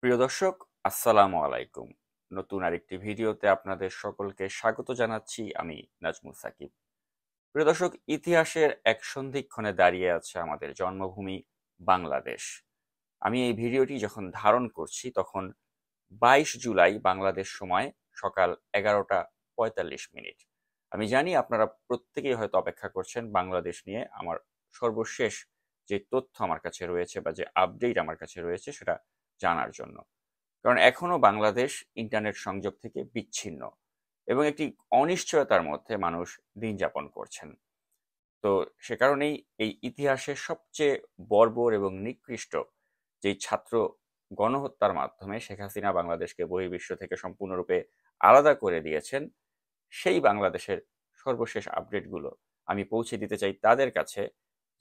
প্রিয় দর্শক আসসালামু আলাইকুম নতুন আরেকটি ভিডিওতে আপনাদের সকলকে স্বাগত জানাচ্ছি আমি নাজমুল সাকিব প্রিয় দর্শক ইতিহাসের এক সন্ধিক্ষণে দাঁড়িয়ে আছে আমাদের জন্মভূমি বাংলাদেশ আমি এই ভিডিওটি যখন ধারণ করছি তখন ২২ জুলাই বাংলাদেশ সময় সকাল এগারোটা পঁয়তাল্লিশ মিনিট আমি জানি আপনারা প্রত্যেকেই হয়তো অপেক্ষা করছেন বাংলাদেশ নিয়ে আমার সর্বশেষ যে তথ্য আমার কাছে রয়েছে বা যে আপডেট আমার কাছে রয়েছে সেটা জানার জন্য কারণ এখনও বাংলাদেশ ইন্টারনেট সংযোগ থেকে বিচ্ছিন্ন এবং একটি অনিশ্চয়তার মধ্যে মানুষ দিন যাপন করছেন তো সে কারণেই এই ইতিহাসে সবচেয়ে বর্বর এবং নিকৃষ্ট যেই ছাত্র গণহত্যার মাধ্যমে শেখ হাসিনা বাংলাদেশকে বহির্বিশ্ব থেকে সম্পূর্ণরূপে আলাদা করে দিয়েছেন সেই বাংলাদেশের সর্বশেষ আপডেটগুলো আমি পৌঁছে দিতে চাই তাদের কাছে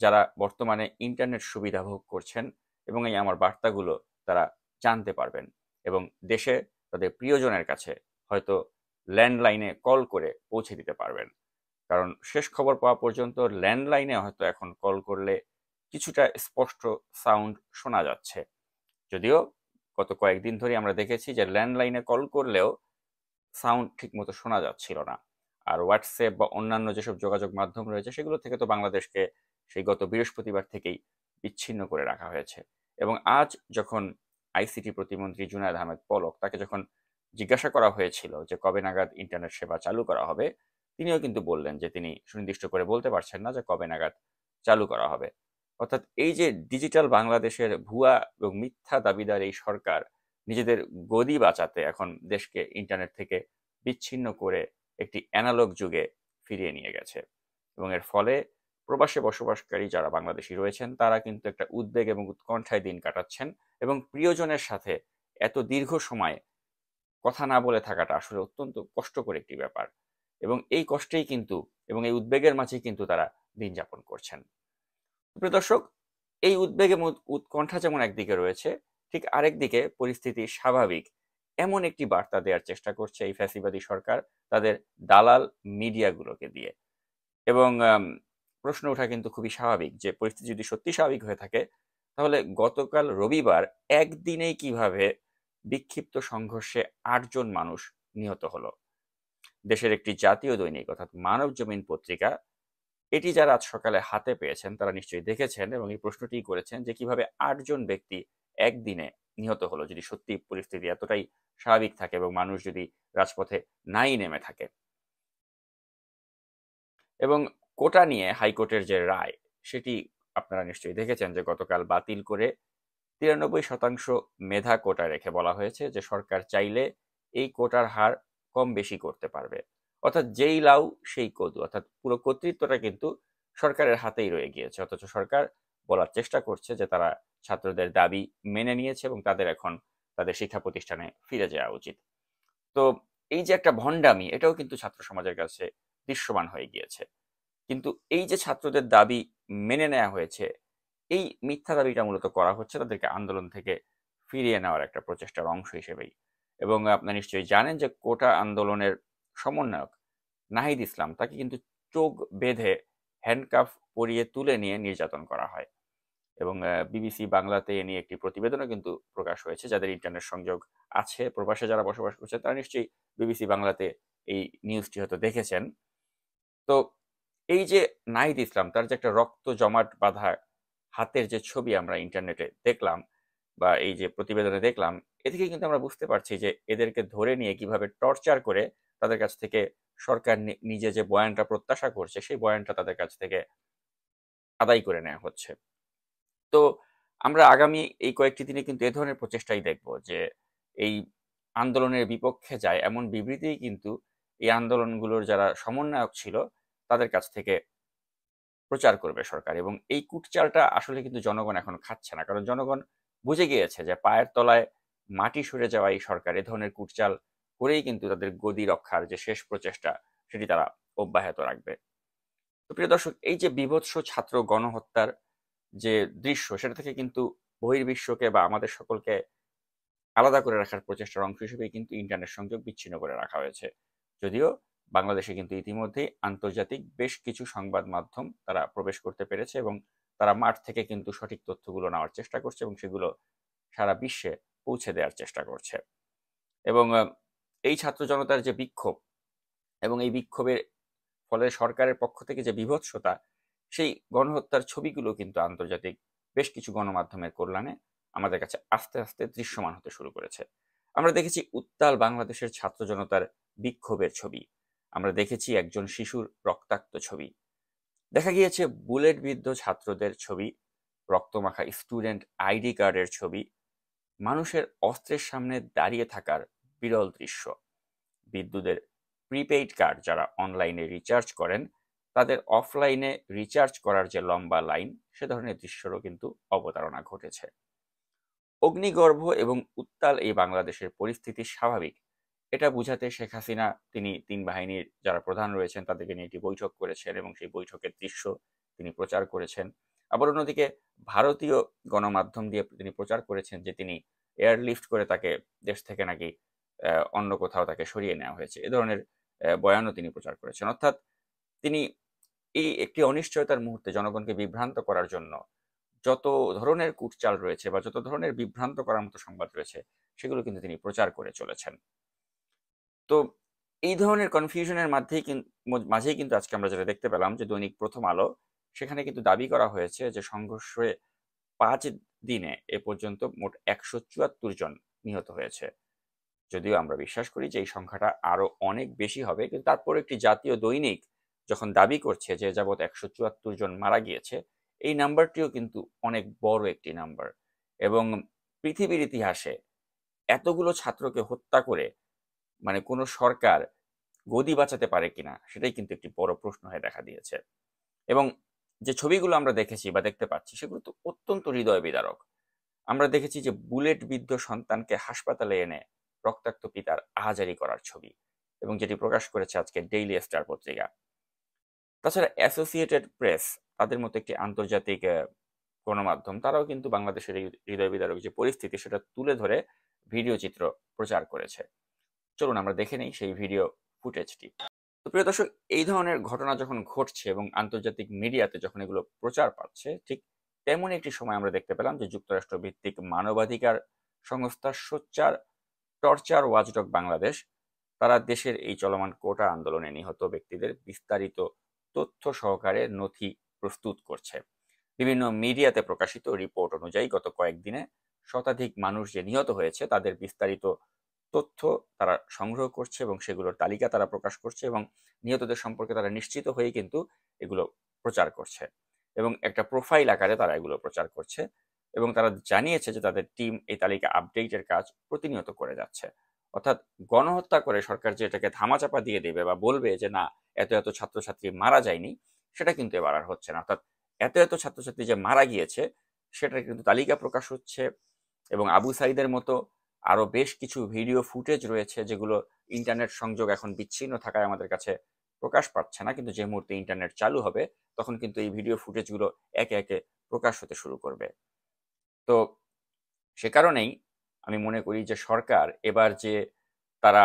যারা বর্তমানে ইন্টারনেট সুবিধা ভোগ করছেন এবং এই আমার বার্তাগুলো তারা জানতে পারবেন এবং দেশে তাদের প্রিয়জনের কাছে হয়তো ল্যান্ডলাইনে কল করে পৌঁছে দিতে পারবেন কারণ শেষ খবর পাওয়া পর্যন্ত ল্যান্ডলাইনে হয়তো এখন কল করলে কিছুটা স্পষ্ট সাউন্ড শোনা যাচ্ছে যদিও গত কয়েকদিন ধরে আমরা দেখেছি যে ল্যান্ডলাইনে কল করলেও সাউন্ড ঠিকমতো শোনা যাচ্ছিল না আর হোয়াটসঅ্যাপ বা অন্যান্য যেসব যোগাযোগ মাধ্যম রয়েছে সেগুলো থেকে তো বাংলাদেশকে সেই গত বৃহস্পতিবার থেকেই বিচ্ছিন্ন করে রাখা হয়েছে এবং আজ যখন আইসিটি প্রতিমন্ত্রী জুনায়দ আহমেদ পলক তাকে যখন জিজ্ঞাসা করা হয়েছিল যে কবে নাগাদ ইন্টারনেট সেবা চালু করা হবে তিনিও কিন্তু বললেন যে তিনি সুনির্দিষ্ট করে বলতে পারছেন না যে কবে নাগাদ চালু করা হবে অর্থাৎ এই যে ডিজিটাল বাংলাদেশের ভুয়া এবং মিথ্যা দাবিদার এই সরকার নিজেদের গদি বাঁচাতে এখন দেশকে ইন্টারনেট থেকে বিচ্ছিন্ন করে একটি অ্যানালগ যুগে ফিরিয়ে নিয়ে গেছে এবং এর ফলে প্রবাসে বসবাসকারী যারা বাংলাদেশি রয়েছেন তারা কিন্তু একটা উদ্বেগ এবং উৎকণ্ঠায় দিন কাটাচ্ছেন এবং প্রিয়জনের সাথে এত দীর্ঘ সময় কথা না বলে থাকাটা আসলে অত্যন্ত কষ্টকর একটি ব্যাপার এবং এই কষ্টেই কিন্তু এবং এই উদ্বেগের মাঝেই কিন্তু তারা দিন যাপন করছেন প্রিয় দর্শক এই উদ্বেগ এবং উৎকণ্ঠা যেমন একদিকে রয়েছে ঠিক আরেকদিকে পরিস্থিতি স্বাভাবিক এমন একটি বার্তা দেওয়ার চেষ্টা করছে এই ফ্যাসিবাদী সরকার তাদের দালাল মিডিয়াগুলোকে দিয়ে এবং প্রশ্ন ওঠা কিন্তু খুবই স্বাভাবিক যে পরিস্থিতি যদি সত্যি স্বাভাবিক হয়ে থাকে তাহলে গতকাল রবিবার একদিনেই কিভাবে বিক্ষিপ্ত সংঘর্ষে আটজন মানুষ নিহত হলো দেশের একটি জাতীয় দৈনিক অর্থাৎ মানব জমিন পত্রিকা এটি যারা আজ সকালে হাতে পেয়েছেন তারা নিশ্চয়ই দেখেছেন এবং এই প্রশ্নটি করেছেন যে কিভাবে আটজন ব্যক্তি একদিনে নিহত হলো যদি সত্যি পরিস্থিতি এতটাই স্বাভাবিক থাকে এবং মানুষ যদি রাজপথে নাই নেমে থাকে এবং কোটা নিয়ে হাইকোর্টের যে রায় সেটি আপনারা নিশ্চয়ই দেখেছেন যে গতকাল বাতিল করে তিরানব্বই শতাংশ মেধা কোটা রেখে বলা হয়েছে যে সরকার চাইলে এই কোটার হার কম বেশি করতে পারবে অর্থাৎ যেই লাউ সেই কদু অর্থাৎ পুরো কর্তৃত্বটা কিন্তু সরকারের হাতেই রয়ে গিয়েছে অথচ সরকার বলার চেষ্টা করছে যে তারা ছাত্রদের দাবি মেনে নিয়েছে এবং তাদের এখন তাদের শিক্ষা প্রতিষ্ঠানে ফিরে যাওয়া উচিত তো এই যে একটা ভণ্ডামি এটাও কিন্তু ছাত্র সমাজের কাছে দৃশ্যমান হয়ে গিয়েছে কিন্তু এই যে ছাত্রদের দাবি মেনে নেওয়া হয়েছে এই মিথ্যা দাবিটা মূলত করা হচ্ছে তাদেরকে আন্দোলন থেকে ফিরিয়ে নেওয়ার একটা প্রচেষ্টার অংশ হিসেবেই এবং আপনারা নিশ্চয়ই জানেন যে কোটা আন্দোলনের সমন্বয়ক নাহিদ ইসলাম তাকে কিন্তু চোখ বেঁধে হ্যান্ডকাফ পরিয়ে তুলে নিয়ে নির্যাতন করা হয় এবং বিবিসি বাংলাতে এ নিয়ে একটি প্রতিবেদনও কিন্তু প্রকাশ হয়েছে যাদের ইন্টারনেট সংযোগ আছে প্রবাসে যারা বসবাস করছে তারা নিশ্চয়ই বিবিসি বাংলাতে এই নিউজটি হয়তো দেখেছেন তো এই যে নাহিদ ইসলাম তার যে একটা রক্ত জমাট বাঁধা হাতের যে ছবি আমরা ইন্টারনেটে দেখলাম বা এই যে প্রতিবেদনে দেখলাম এ থেকে কিন্তু আমরা বুঝতে পারছি যে এদেরকে ধরে নিয়ে কিভাবে টর্চার করে তাদের কাছ থেকে সরকার নিজে যে বয়ানটা প্রত্যাশা করছে সেই বয়ানটা তাদের কাছ থেকে আদায় করে নেওয়া হচ্ছে তো আমরা আগামী এই কয়েকটি দিনে কিন্তু এ ধরনের প্রচেষ্টাই দেখব যে এই আন্দোলনের বিপক্ষে যায় এমন বিবৃতি কিন্তু এই আন্দোলনগুলোর যারা সমন্বয়ক ছিল তাদের কাছ থেকে প্রচার করবে সরকার এবং এই কুটচালটা আসলে কিন্তু জনগণ এখন খাচ্ছে না কারণ জনগণ বুঝে গিয়েছে যে পায়ের তলায় মাটি সরে যাওয়া এই সরকার এ ধরনের কুটচাল করেই কিন্তু তাদের গদি রক্ষার যে শেষ প্রচেষ্টা সেটি তারা অব্যাহত রাখবে তো প্রিয় দর্শক এই যে বিভৎস ছাত্র গণহত্যার যে দৃশ্য সেটা থেকে কিন্তু বহির্বিশ্বকে বা আমাদের সকলকে আলাদা করে রাখার প্রচেষ্টার অংশ হিসেবে কিন্তু ইন্টারনেট সংযোগ বিচ্ছিন্ন করে রাখা হয়েছে যদিও বাংলাদেশে কিন্তু ইতিমধ্যেই আন্তর্জাতিক বেশ কিছু সংবাদ মাধ্যম তারা প্রবেশ করতে পেরেছে এবং তারা মাঠ থেকে কিন্তু সঠিক তথ্যগুলো নেওয়ার চেষ্টা করছে এবং সেগুলো সারা বিশ্বে পৌঁছে দেওয়ার চেষ্টা করছে এবং এই ছাত্র জনতার যে বিক্ষোভ এবং এই বিক্ষোভের ফলে সরকারের পক্ষ থেকে যে বিভৎসতা সেই গণহত্যার ছবিগুলো কিন্তু আন্তর্জাতিক বেশ কিছু গণমাধ্যমের কল্যাণে আমাদের কাছে আস্তে আস্তে দৃশ্যমান হতে শুরু করেছে আমরা দেখেছি উত্তাল বাংলাদেশের ছাত্র জনতার বিক্ষোভের ছবি আমরা দেখেছি একজন শিশুর রক্তাক্ত ছবি দেখা গিয়েছে বুলেট বিদ্ধ ছাত্রদের ছবি রক্তমাখা স্টুডেন্ট আইডি কার্ডের ছবি মানুষের অস্ত্রের সামনে দাঁড়িয়ে থাকার বিরল দৃশ্য বিদ্যুতের প্রিপেইড কার্ড যারা অনলাইনে রিচার্জ করেন তাদের অফলাইনে রিচার্জ করার যে লম্বা লাইন সে ধরনের দৃশ্যরও কিন্তু অবতারণা ঘটেছে অগ্নিগর্ভ এবং উত্তাল এই বাংলাদেশের পরিস্থিতি স্বাভাবিক এটা বুঝাতে শেখ হাসিনা তিনি তিন বাহিনীর যারা প্রধান রয়েছেন তাদেরকে নিয়ে একটি বৈঠক করেছেন এবং সেই বৈঠকের দৃশ্য তিনি প্রচার করেছেন আবার অন্যদিকে ভারতীয় গণমাধ্যম দিয়ে তিনি প্রচার করেছেন যে তিনি এয়ারলিফট করে তাকে দেশ থেকে নাকি অন্য কোথাও তাকে সরিয়ে নেওয়া হয়েছে এ ধরনের বয়ানও তিনি প্রচার করেছেন অর্থাৎ তিনি এই একটি অনিশ্চয়তার মুহূর্তে জনগণকে বিভ্রান্ত করার জন্য যত ধরনের কুটচাল রয়েছে বা যত ধরনের বিভ্রান্ত করার মতো সংবাদ রয়েছে সেগুলো কিন্তু তিনি প্রচার করে চলেছেন তো এই ধরনের কনফিউশনের মাঝেই মাঝেই কিন্তু আজকে আমরা যেটা দেখতে পেলাম যে দৈনিক প্রথম আলো সেখানে কিন্তু দাবি করা হয়েছে যে সংঘর্ষে পাঁচ দিনে এ পর্যন্ত মোট একশো চুয়াত্তর জন নিহত হয়েছে যদিও আমরা বিশ্বাস করি যে এই সংখ্যাটা আরো অনেক বেশি হবে কিন্তু তারপর একটি জাতীয় দৈনিক যখন দাবি করছে যে যাবৎ একশো চুয়াত্তর জন মারা গিয়েছে এই নাম্বারটিও কিন্তু অনেক বড় একটি নাম্বার এবং পৃথিবীর ইতিহাসে এতগুলো ছাত্রকে হত্যা করে মানে কোনো সরকার গদি বাঁচাতে পারে কিনা সেটাই কিন্তু একটি বড় প্রশ্ন হয়ে দেখা দিয়েছে এবং যে ছবিগুলো আমরা দেখেছি বা দেখতে পাচ্ছি সেগুলো তো অত্যন্ত হৃদয় বিদারক আমরা দেখেছি যে বুলেট বিদ্ধ সন্তানকে হাসপাতালে এনে রক্তাক্ত পিতার আহাজারি করার ছবি এবং যেটি প্রকাশ করেছে আজকে ডেইলি স্টার পত্রিকা তাছাড়া অ্যাসোসিয়েটেড প্রেস তাদের মতো একটি আন্তর্জাতিক গণমাধ্যম তারাও কিন্তু বাংলাদেশের হৃদয় বিদারক যে পরিস্থিতি সেটা তুলে ধরে ভিডিও চিত্র প্রচার করেছে চলুন আমরা দেখে নিই সেই ভিডিও ফুটেজটি তো প্রিয় দর্শক এই ধরনের ঘটনা যখন ঘটছে এবং আন্তর্জাতিক মিডিয়াতে যখন এগুলো প্রচার পাচ্ছে ঠিক তেমন একটি সময় আমরা দেখতে পেলাম যে যুক্তরাষ্ট্র ভিত্তিক মানবাধিকার সংস্থা সোচ্চার টর্চার ওয়াজডক বাংলাদেশ তারা দেশের এই চলমান কোটা আন্দোলনে নিহত ব্যক্তিদের বিস্তারিত তথ্য সহকারে নথি প্রস্তুত করছে বিভিন্ন মিডিয়াতে প্রকাশিত রিপোর্ট অনুযায়ী গত কয়েকদিনে শতাধিক মানুষ যে নিহত হয়েছে তাদের বিস্তারিত তথ্য তারা সংগ্রহ করছে এবং সেগুলোর তালিকা তারা প্রকাশ করছে এবং নিহতদের সম্পর্কে তারা নিশ্চিত হয়ে কিন্তু এগুলো প্রচার করছে এবং একটা প্রোফাইল আকারে তারা এগুলো প্রচার করছে এবং তারা জানিয়েছে যে তাদের টিম এই তালিকা আপডেটের কাজ প্রতিনিয়ত করে যাচ্ছে অর্থাৎ গণহত্যা করে সরকার যে এটাকে ধামাচাপা দিয়ে দেবে বা বলবে যে না এত এত ছাত্রছাত্রী মারা যায়নি সেটা কিন্তু এবার আর হচ্ছে না অর্থাৎ এত এত ছাত্রছাত্রী যে মারা গিয়েছে সেটার কিন্তু তালিকা প্রকাশ হচ্ছে এবং আবু সাইদের মতো আরও বেশ কিছু ভিডিও ফুটেজ রয়েছে যেগুলো ইন্টারনেট সংযোগ এখন বিচ্ছিন্ন থাকায় আমাদের কাছে প্রকাশ পাচ্ছে না কিন্তু যে মুহূর্তে ইন্টারনেট চালু হবে তখন কিন্তু এই ভিডিও ফুটেজগুলো একে একে প্রকাশ হতে শুরু করবে তো সে কারণেই আমি মনে করি যে সরকার এবার যে তারা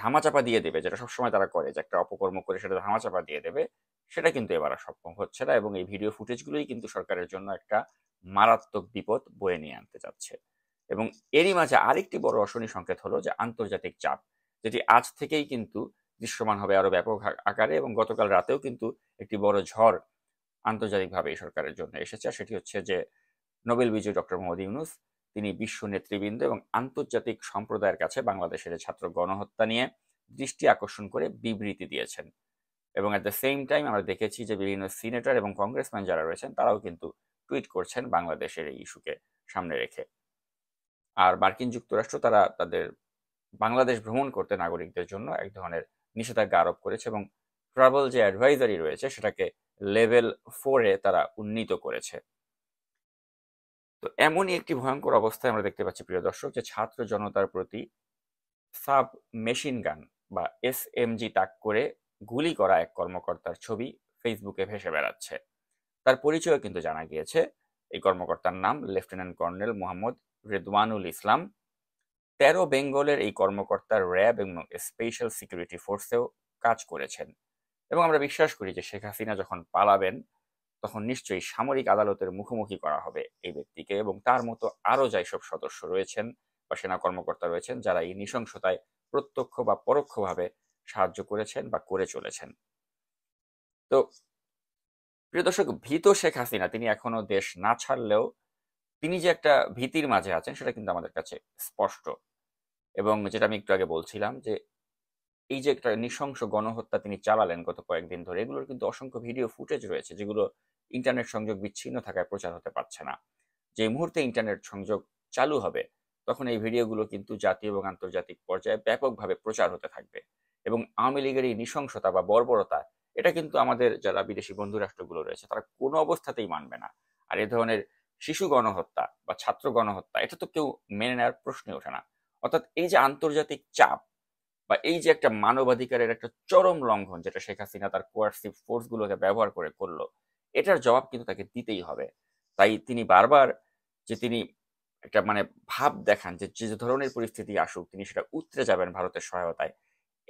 ধামাচাপা দিয়ে দেবে যেটা সবসময় তারা করে যে একটা অপকর্ম করে সেটা ধামাচাপা দিয়ে দেবে সেটা কিন্তু এবার আর সক্ষম হচ্ছে না এবং এই ভিডিও ফুটেজগুলোই কিন্তু সরকারের জন্য একটা মারাত্মক বিপদ বয়ে নিয়ে আনতে যাচ্ছে এবং এরই মাঝে আরেকটি বড় অশনি সংকেত হলো যে আন্তর্জাতিক চাপ যেটি আজ থেকেই কিন্তু দৃশ্যমান হবে আরও ব্যাপক আকারে এবং গতকাল রাতেও কিন্তু একটি বড় ঝড় আন্তর্জাতিকভাবে এই সরকারের জন্য এসেছে সেটি হচ্ছে যে নোবেল বিজয়ী ডক্টর মোহাম্মদ ইউনুস তিনি বিশ্ব নেতৃবৃন্দ এবং আন্তর্জাতিক সম্প্রদায়ের কাছে বাংলাদেশের ছাত্র গণহত্যা নিয়ে দৃষ্টি আকর্ষণ করে বিবৃতি দিয়েছেন এবং অ্যাট দ্য সেম টাইম আমরা দেখেছি যে বিভিন্ন সিনেটর এবং কংগ্রেসম্যান যারা রয়েছেন তারাও কিন্তু টুইট করছেন বাংলাদেশের এই ইস্যুকে সামনে রেখে আর মার্কিন যুক্তরাষ্ট্র তারা তাদের বাংলাদেশ ভ্রমণ করতে নাগরিকদের জন্য এক ধরনের নিষেধাজ্ঞা আরোপ করেছে এবং ট্রাভেল যে অ্যাডভাইজারি রয়েছে সেটাকে লেভেল ফোরে তারা উন্নীত করেছে তো এমনই একটি ভয়ঙ্কর অবস্থায় আমরা দেখতে পাচ্ছি প্রিয় দর্শক যে ছাত্র জনতার প্রতি সাব মেশিন গান বা এস এম জি তাক করে গুলি করা এক কর্মকর্তার ছবি ফেসবুকে ভেসে বেড়াচ্ছে তার পরিচয় কিন্তু জানা গিয়েছে এই কর্মকর্তার নাম লেফটেন্যান্ট কর্নেল মোহাম্মদ রেদওয়ানুল ইসলাম তেরো বেঙ্গলের এই কর্মকর্তা র্যাব এবং স্পেশাল সিকিউরিটি ফোর্সেও কাজ করেছেন এবং আমরা বিশ্বাস করি যে শেখ হাসিনা যখন পালাবেন তখন নিশ্চয়ই সামরিক আদালতের মুখোমুখি করা হবে এই ব্যক্তিকে এবং তার মতো আরও যাই সব সদস্য রয়েছেন বা সেনা কর্মকর্তা রয়েছেন যারা এই নৃশংসতায় প্রত্যক্ষ বা পরোক্ষভাবে সাহায্য করেছেন বা করে চলেছেন তো প্রিয় দর্শক ভীত শেখ হাসিনা তিনি এখনো দেশ না ছাড়লেও তিনি যে একটা ভীতির মাঝে আছেন সেটা কিন্তু আমাদের কাছে স্পষ্ট এবং যেটা আমি একটু আগে বলছিলাম যে এই যে একটা নৃশংস গণহত্যা তিনি চালালেন গত কয়েকদিন ধরে এগুলোর কিন্তু অসংখ্য ভিডিও ফুটেজ রয়েছে যেগুলো ইন্টারনেট সংযোগ বিচ্ছিন্ন থাকায় প্রচার হতে পারছে না যে মুহূর্তে ইন্টারনেট সংযোগ চালু হবে তখন এই ভিডিওগুলো কিন্তু জাতীয় এবং আন্তর্জাতিক পর্যায়ে ব্যাপকভাবে প্রচার হতে থাকবে এবং আওয়ামী লীগের এই নৃশংসতা বা বর্বরতা এটা কিন্তু আমাদের যারা বিদেশি বন্ধু রাষ্ট্রগুলো রয়েছে তারা কোনো অবস্থাতেই মানবে না আর এ ধরনের শিশু গণহত্যা বা ছাত্র গণহত্যা এটা তো কেউ মেনে নেওয়ার প্রশ্নই ওঠে না অর্থাৎ এই যে আন্তর্জাতিক চাপ বা এই যে একটা মানবাধিকারের একটা চরম লঙ্ঘন যেটা শেখ হাসিনা তার কোয়ার্সিভ গুলোকে ব্যবহার করে করলো এটার জবাব কিন্তু তাকে দিতেই হবে তাই তিনি বারবার যে তিনি একটা মানে ভাব দেখান যে যে ধরনের পরিস্থিতি আসুক তিনি সেটা উতরে যাবেন ভারতের সহায়তায়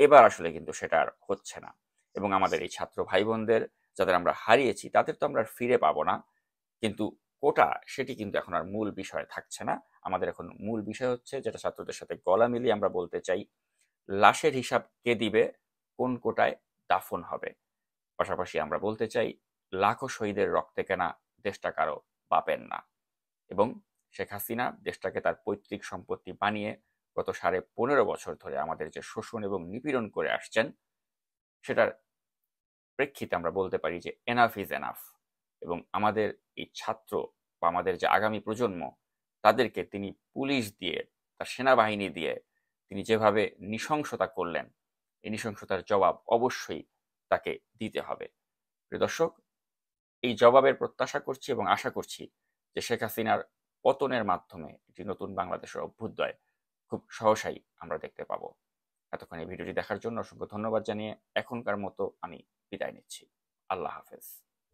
এবার আসলে কিন্তু সেটা আর হচ্ছে না এবং আমাদের এই ছাত্র ভাই বোনদের যাদের আমরা হারিয়েছি তাদের তো আমরা ফিরে পাবো না কিন্তু কোটা সেটি কিন্তু এখন আর মূল বিষয় থাকছে না আমাদের এখন মূল বিষয় হচ্ছে যেটা ছাত্রদের সাথে গলা মিলিয়ে আমরা বলতে চাই লাশের হিসাব কে দিবে কোন কোটায় দাফন হবে পাশাপাশি আমরা বলতে চাই লাখো শহীদের রক্তে কেনা দেশটা কারো পাবেন না এবং শেখ হাসিনা দেশটাকে তার পৈতৃক সম্পত্তি বানিয়ে গত সাড়ে পনেরো বছর ধরে আমাদের যে শোষণ এবং নিপীড়ন করে আসছেন সেটার প্রেক্ষিতে আমরা বলতে পারি যে এনাফ ইজ এনাফ এবং আমাদের এই ছাত্র বা আমাদের যে আগামী প্রজন্ম তাদেরকে তিনি পুলিশ দিয়ে তার সেনাবাহিনী দিয়ে তিনি যেভাবে নৃশংসতা করলেন এই নৃশংসতার জবাব অবশ্যই তাকে দিতে হবে প্রিয় দর্শক এই জবাবের প্রত্যাশা করছি এবং আশা করছি যে শেখ হাসিনার পতনের মাধ্যমে একটি নতুন বাংলাদেশের অভ্যুদয় খুব সহসাই আমরা দেখতে পাব এতক্ষণ এই ভিডিওটি দেখার জন্য অসংখ্য ধন্যবাদ জানিয়ে এখনকার মতো আমি বিদায় নিচ্ছি আল্লাহ হাফেজ